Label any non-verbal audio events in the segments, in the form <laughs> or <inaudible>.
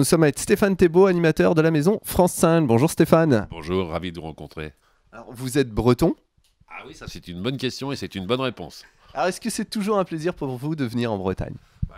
Nous sommes avec Stéphane Thébault, animateur de la maison France 5. Bonjour Stéphane. Bonjour, ravi de vous rencontrer. vous êtes breton Ah oui, ça c'est une bonne question et c'est une bonne réponse. Alors est-ce que c'est toujours un plaisir pour vous de venir en Bretagne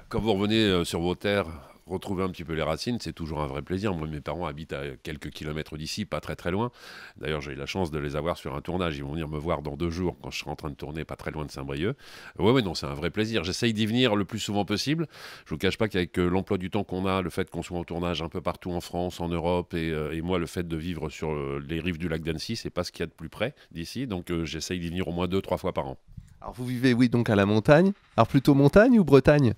Quand bah, vous revenez euh, sur vos terres retrouver un petit peu les racines, c'est toujours un vrai plaisir. Moi, mes parents habitent à quelques kilomètres d'ici, pas très très loin. D'ailleurs, j'ai eu la chance de les avoir sur un tournage. Ils vont venir me voir dans deux jours quand je serai en train de tourner, pas très loin de Saint-Brieuc. Ouais, ouais, non, c'est un vrai plaisir. J'essaye d'y venir le plus souvent possible. Je vous cache pas qu'avec euh, l'emploi du temps qu'on a, le fait qu'on soit en tournage un peu partout en France, en Europe, et, euh, moi, le fait de vivre sur euh, les rives du lac d'Annecy, c'est pas ce qu'il y a de plus près d'ici. Donc, j'essaye d'y venir au moins deux, trois fois par an. Alors, vous vivez, oui, donc à la montagne. Alors, plutôt montagne ou Bretagne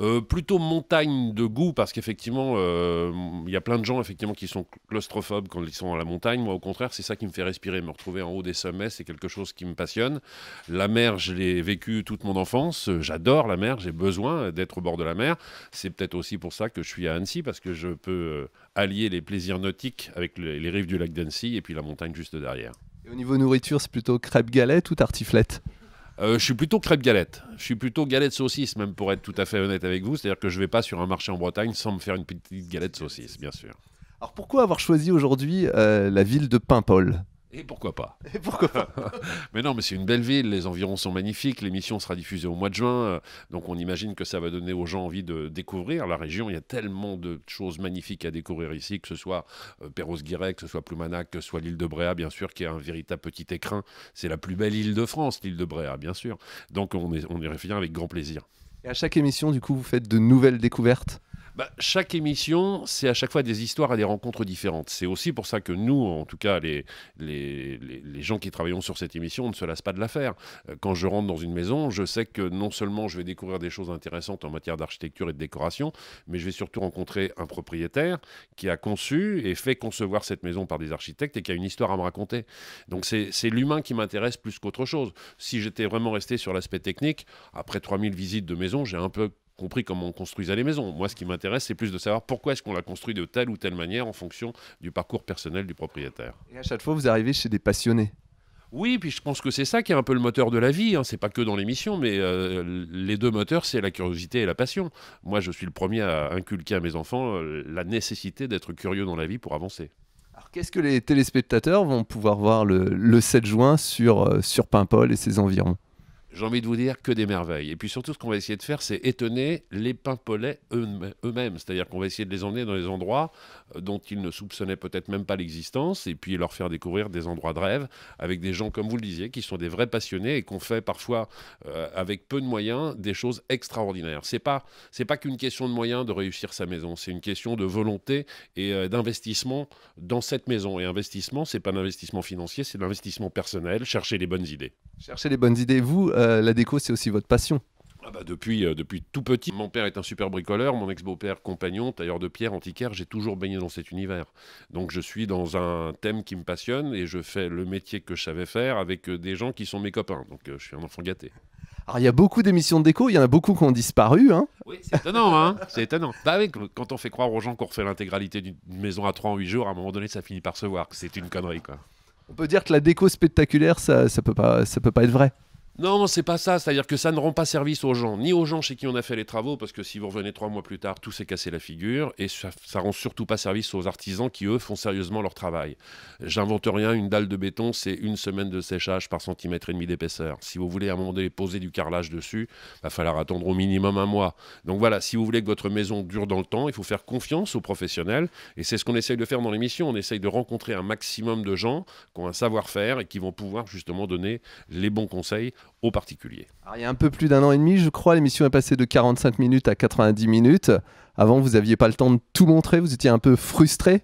euh, plutôt montagne de goût parce qu'effectivement, euh, il y a plein de gens effectivement qui sont claustrophobes quand ils sont à la montagne. Moi, au contraire, c'est ça qui me fait respirer. Me retrouver en haut des sommets, c'est quelque chose qui me passionne. La mer, je l'ai vécu toute mon enfance. J'adore la mer. J'ai besoin d'être au bord de la mer. C'est peut-être aussi pour ça que je suis à Annecy parce que je peux euh, allier les plaisirs nautiques avec les rives du lac d'Annecy et puis la montagne juste derrière. Et au niveau nourriture, c'est plutôt crêpe galette ou tartiflette euh, je suis plutôt crêpe galette. Je suis plutôt galette saucisse, même pour être tout à fait honnête avec vous. C'est-à-dire que je ne vais pas sur un marché en Bretagne sans me faire une petite galette saucisse, bien sûr. Alors pourquoi avoir choisi aujourd'hui euh, la ville de Paimpol et pourquoi pas <laughs> Et pourquoi <laughs> Mais non, mais c'est une belle ville, les environs sont magnifiques, l'émission sera diffusée au mois de juin, euh, donc on imagine que ça va donner aux gens envie de découvrir la région. Il y a tellement de choses magnifiques à découvrir ici, que ce soit euh, Perros-Guirec, que ce soit Ploumanac, que ce soit l'île de Bréa, bien sûr, qui est un véritable petit écrin. C'est la plus belle île de France, l'île de Bréa, bien sûr. Donc on, y revient avec grand plaisir. Et à chaque émission, du coup, vous faites de nouvelles découvertes bah, chaque émission, c'est à chaque fois des histoires et des rencontres différentes. C'est aussi pour ça que nous, en tout cas, les, les, les, gens qui travaillons sur cette émission, on ne se lasse pas de la faire. Euh, quand je rentre dans une maison, je sais que non seulement je vais découvrir des choses intéressantes en matière d'architecture et de décoration, mais je vais surtout rencontrer un propriétaire qui a conçu et fait concevoir cette maison par des architectes et qui a une histoire à me raconter. Donc c'est l'humain qui m'intéresse plus qu'autre chose. Si j'étais vraiment resté sur l'aspect technique, après 3000 visites de maison, j'ai un peu compris comment on construisait les maisons. Moi, ce qui m'intéresse, c'est plus de savoir pourquoi est-ce qu'on la construit de telle ou telle manière en fonction du parcours personnel du propriétaire. Et à chaque fois, vous arrivez chez des passionnés. Oui, puis je pense que c'est ça qui est un peu le moteur de la vie. Hein. C'est pas que dans l'émission, mais euh, les deux moteurs, c'est la curiosité et la passion. Moi, je suis le premier à inculquer à mes enfants euh, la nécessité d'être curieux dans la vie pour avancer. Alors, qu'est-ce que les téléspectateurs vont pouvoir voir le, 7 juin sur, euh, sur Paimpol et ses environs j'ai envie de vous dire que des merveilles. Et puis surtout, ce qu'on va essayer de faire, c'est étonner les pimpolets eux-mêmes. C'est-à-dire qu'on va essayer de les emmener dans des endroits euh, dont ils ne soupçonnaient peut-être même pas l'existence, et puis leur faire découvrir des endroits de rêve avec des gens, comme vous le disiez, qui sont des vrais passionnés et qu'on fait parfois euh, avec peu de moyens des choses extraordinaires. C'est pas c'est pas qu'une question de moyens de réussir sa maison, c'est une question de volonté et euh, d'investissement dans cette maison. Et investissement, c'est pas investissement financier, c'est l'investissement personnel. Chercher les bonnes idées. Chercher les bonnes idées. Vous euh, la déco, c'est aussi votre passion. Ah bah depuis, euh, depuis tout petit, mon père est un super bricoleur, mon ex-beau-père compagnon, tailleur de pierre, antiquaire, j'ai toujours baigné dans cet univers. Donc je suis dans un thème qui me passionne et je fais le métier que je savais faire avec euh, des gens qui sont mes copains. Donc je suis un enfant gâté. Alors il y a beaucoup d'émissions de déco, il y en a beaucoup qui ont disparu. Hein oui, c'est étonnant, hein. c'est étonnant. Bah quand on fait croire aux gens qu'on refait l'intégralité d'une maison à 3 en 8 jours, à un moment donné ça finit par se voir. C'est une connerie quoi. On peut dire que la déco spectaculaire, ça, ça peut peut pas être vrai. Non, c'est pas ça. C'est-à-dire que ça ne rend pas service aux gens, ni aux gens chez qui on a fait les travaux, parce que si vous revenez trois mois plus tard, tout s'est cassé la figure, et ça, ne rend surtout pas service aux artisans qui, eux, font sérieusement leur travail. J'invente rien, une dalle de béton, c'est une semaine de séchage par centimètre et demi d'épaisseur. Si vous voulez à un moment donné poser du carrelage dessus, il va falloir attendre au minimum un mois. Donc voilà, si vous voulez que votre maison dure dans le temps, il faut faire confiance aux professionnels, et c'est ce qu'on essaye de faire dans l'émission. On essaye de rencontrer un maximum de gens qui ont un savoir-faire et qui vont pouvoir justement donner les bons conseils aux particuliers. il y a un peu plus d'un an et demi, je crois, l'émission est passée de 45 minutes à 90 minutes. Avant, vous n'aviez pas le temps de tout montrer, vous étiez un peu frustré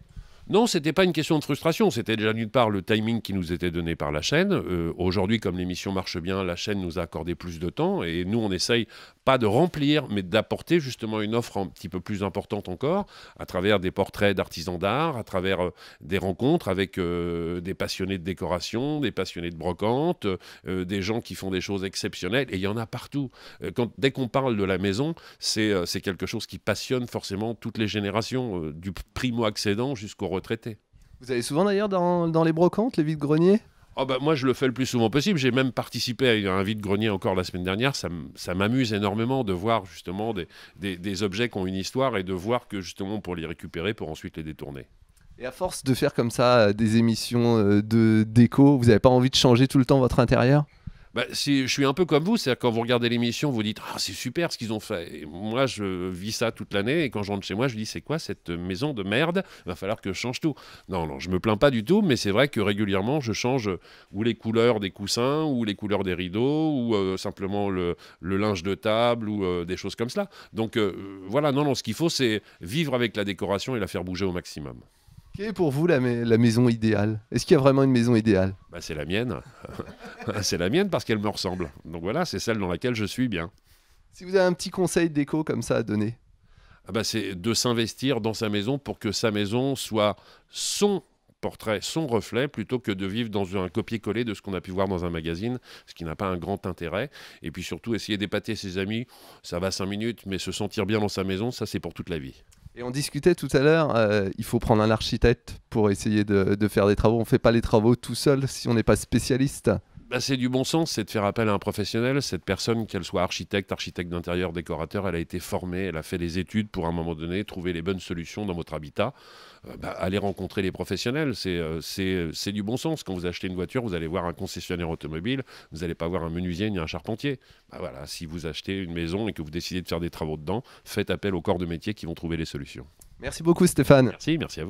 non, c'était pas une question de frustration. C'était déjà d'une part le timing qui nous était donné par la chaîne. Euh, aujourd'hui, comme l'émission marche bien, la chaîne nous a accordé plus de temps et nous, on essaye pas de remplir, mais d'apporter justement une offre un petit peu plus importante encore à travers des portraits d'artisans d'art, à travers euh, des rencontres avec euh, des passionnés de décoration, des passionnés de brocante, des gens qui font des choses exceptionnelles. Et il y en a partout. Quand, dès qu'on parle de la maison, c'est quelque chose qui passionne forcément toutes les générations, du primo-accédant jusqu'au vous allez souvent d'ailleurs dans, les brocantes, les vides-greniers Oh bah moi, je le fais le plus souvent possible. J'ai même participé à un vide-grenier encore la semaine dernière. Ça m'amuse énormément de voir justement des, des, objets qui ont une histoire et de voir que justement pour les récupérer, pour ensuite les détourner. Et à force de faire comme ça euh, des émissions euh, de déco, vous n'avez pas envie de changer tout le temps votre intérieur bah, je suis un peu comme vous, c'est-à-dire quand vous regardez l'émission, vous dites ah, c'est super ce qu'ils ont fait. Et moi je vis ça toute l'année et quand je rentre chez moi, je dis c'est quoi cette maison de merde Il Va falloir que je change tout. Non non, je me plains pas du tout, mais c'est vrai que régulièrement je change euh, ou les couleurs des coussins, ou les couleurs des rideaux, ou euh, simplement le, linge de table ou euh, des choses comme cela. Donc voilà, non non, ce qu'il faut c'est vivre avec la décoration et la faire bouger au maximum. Quelle est pour vous la, maison idéale Est-ce qu'il y a vraiment une maison idéale bah, C'est la mienne. <laughs> c'est la mienne parce qu'elle me ressemble. Donc voilà, c'est celle dans laquelle je suis bien. Si vous avez un petit conseil d'écho comme ça à donner ah bah, C'est de s'investir dans sa maison pour que sa maison soit son portrait, son reflet, plutôt que de vivre dans un copier-coller de ce qu'on a pu voir dans un magazine, ce qui n'a pas un grand intérêt. Et puis surtout, essayer d'épater ses amis, ça va cinq minutes, mais se sentir bien dans sa maison, ça c'est pour toute la vie on discutait tout à l'heure, euh, il faut prendre un architecte pour essayer de, de faire des travaux. On ne fait pas les travaux tout seul si on n'est pas spécialiste. Bah, c'est du bon sens, c'est de faire appel à un professionnel. Cette personne, qu'elle soit architecte, architecte d'intérieur, décorateur, elle a été formée, elle a fait des études pour à un moment donné trouver les bonnes solutions dans votre habitat. Euh, bah, allez rencontrer les professionnels, euh, euh, c'est du bon sens. Quand vous achetez une voiture, vous allez voir un concessionnaire automobile, vous n'allez pas voir un menuisier ni un charpentier. Bah, voilà, si vous achetez une maison et que vous décidez de faire des travaux dedans, faites appel aux corps de métier qui vont trouver les solutions. Merci beaucoup Stéphane. Merci, merci à vous.